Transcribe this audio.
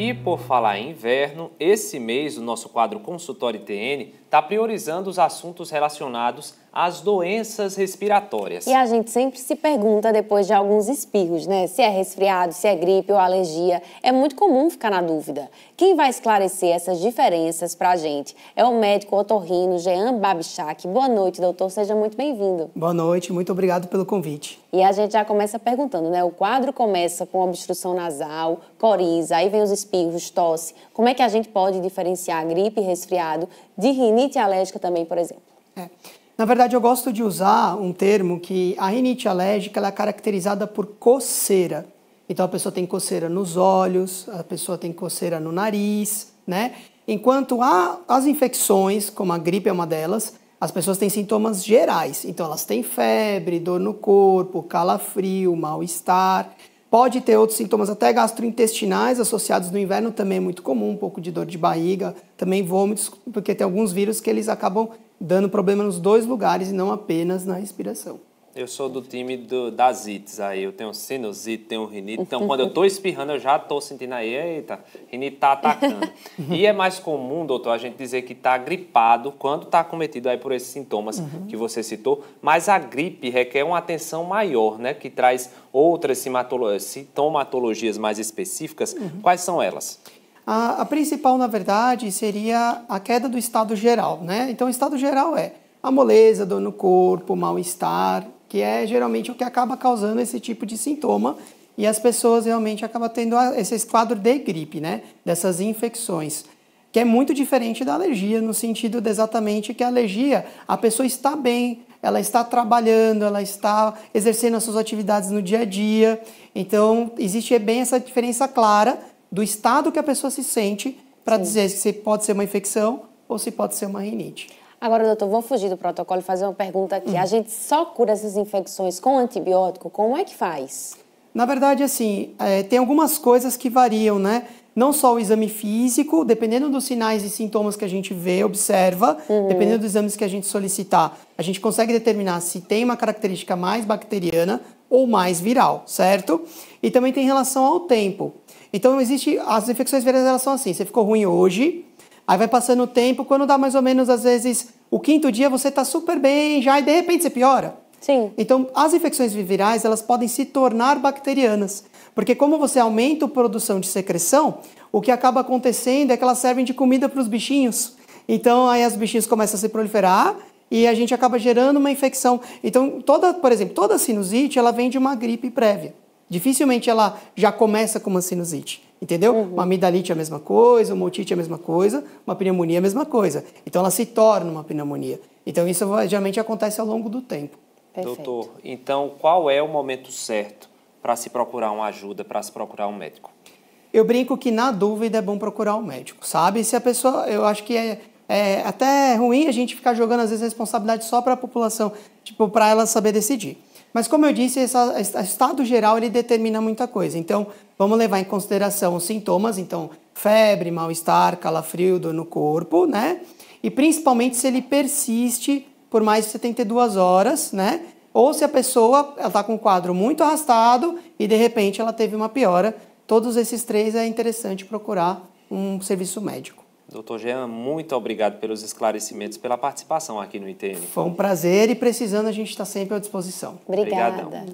E por falar em inverno, esse mês o nosso quadro Consultório TN está priorizando os assuntos relacionados às doenças respiratórias. E a gente sempre se pergunta depois de alguns espirros, né? Se é resfriado, se é gripe ou alergia. É muito comum ficar na dúvida. Quem vai esclarecer essas diferenças para a gente é o médico otorrino Jean Babichak. Boa noite, doutor. Seja muito bem-vindo. Boa noite. Muito obrigado pelo convite. E a gente já começa perguntando, né? O quadro começa com obstrução nasal, coriza, aí vem os espirros espirros, tosse, como é que a gente pode diferenciar gripe, e resfriado de rinite alérgica também, por exemplo? É. Na verdade, eu gosto de usar um termo que a rinite alérgica ela é caracterizada por coceira. Então a pessoa tem coceira nos olhos, a pessoa tem coceira no nariz, né? Enquanto as infecções, como a gripe é uma delas, as pessoas têm sintomas gerais. Então elas têm febre, dor no corpo, calafrio, mal-estar. Pode ter outros sintomas até gastrointestinais associados no inverno, também é muito comum, um pouco de dor de barriga, também vômitos, porque tem alguns vírus que eles acabam dando problema nos dois lugares e não apenas na respiração. Eu sou do time do, das ites aí. Eu tenho sinusite, tenho rinite. Então, quando eu estou espirrando, eu já estou sentindo aí, eita, rinite está atacando. Uhum. e é mais comum, doutor, a gente dizer que está gripado quando está cometido aí por esses sintomas uhum. que você citou. Mas a gripe requer uma atenção maior, né? Que traz outras sintomatologias mais específicas. Uhum. Quais são elas? A, a principal, na verdade, seria a queda do estado geral, né? Então, o estado geral é a moleza, dor no corpo, mal-estar, que é geralmente o que acaba causando esse tipo de sintoma e as pessoas realmente acabam tendo esse quadro de gripe, né? Dessas infecções. Que é muito diferente da alergia, no sentido de exatamente que a alergia, a pessoa está bem, ela está trabalhando, ela está exercendo as suas atividades no dia a dia. Então, existe bem essa diferença clara do estado que a pessoa se sente para dizer se pode ser uma infecção ou se pode ser uma rinite. Agora, doutor, vou fugir do protocolo e fazer uma pergunta aqui. Uhum. A gente só cura essas infecções com antibiótico? Como é que faz? Na verdade, assim, é, tem algumas coisas que variam, né? Não só o exame físico, dependendo dos sinais e sintomas que a gente vê, observa, uhum. dependendo dos exames que a gente solicitar, a gente consegue determinar se tem uma característica mais bacteriana ou mais viral, certo? E também tem relação ao tempo. Então, existe. As infecções virais elas são assim: você ficou ruim hoje, Aí vai passando o tempo, quando dá mais ou menos, às vezes, o quinto dia você está super bem já e de repente você piora. Sim. Então, as infecções virais, elas podem se tornar bacterianas. Porque como você aumenta a produção de secreção, o que acaba acontecendo é que elas servem de comida para os bichinhos. Então, aí as bichinhos começam a se proliferar e a gente acaba gerando uma infecção. Então, toda, por exemplo, toda sinusite, ela vem de uma gripe prévia. Dificilmente ela já começa com uma sinusite. Entendeu? Uhum. Uma amidalite é a mesma coisa, uma otite é a mesma coisa, uma pneumonia é a mesma coisa. Então ela se torna uma pneumonia. Então isso geralmente acontece ao longo do tempo. Perfeito. Doutor, então qual é o momento certo para se procurar uma ajuda, para se procurar um médico? Eu brinco que na dúvida é bom procurar um médico, sabe? Se a pessoa, eu acho que é, é até ruim a gente ficar jogando às vezes responsabilidade só para a população, tipo, para ela saber decidir. Mas como eu disse, o estado geral ele determina muita coisa. Então, vamos levar em consideração os sintomas, então febre, mal-estar, calafrio, dor no corpo, né? E principalmente se ele persiste por mais de 72 horas, né? Ou se a pessoa está com o quadro muito arrastado e de repente ela teve uma piora. Todos esses três é interessante procurar um serviço médico. Doutor Jean, muito obrigado pelos esclarecimentos, pela participação aqui no ITN. Foi um prazer e precisando a gente está sempre à disposição. Obrigada. Obrigadão.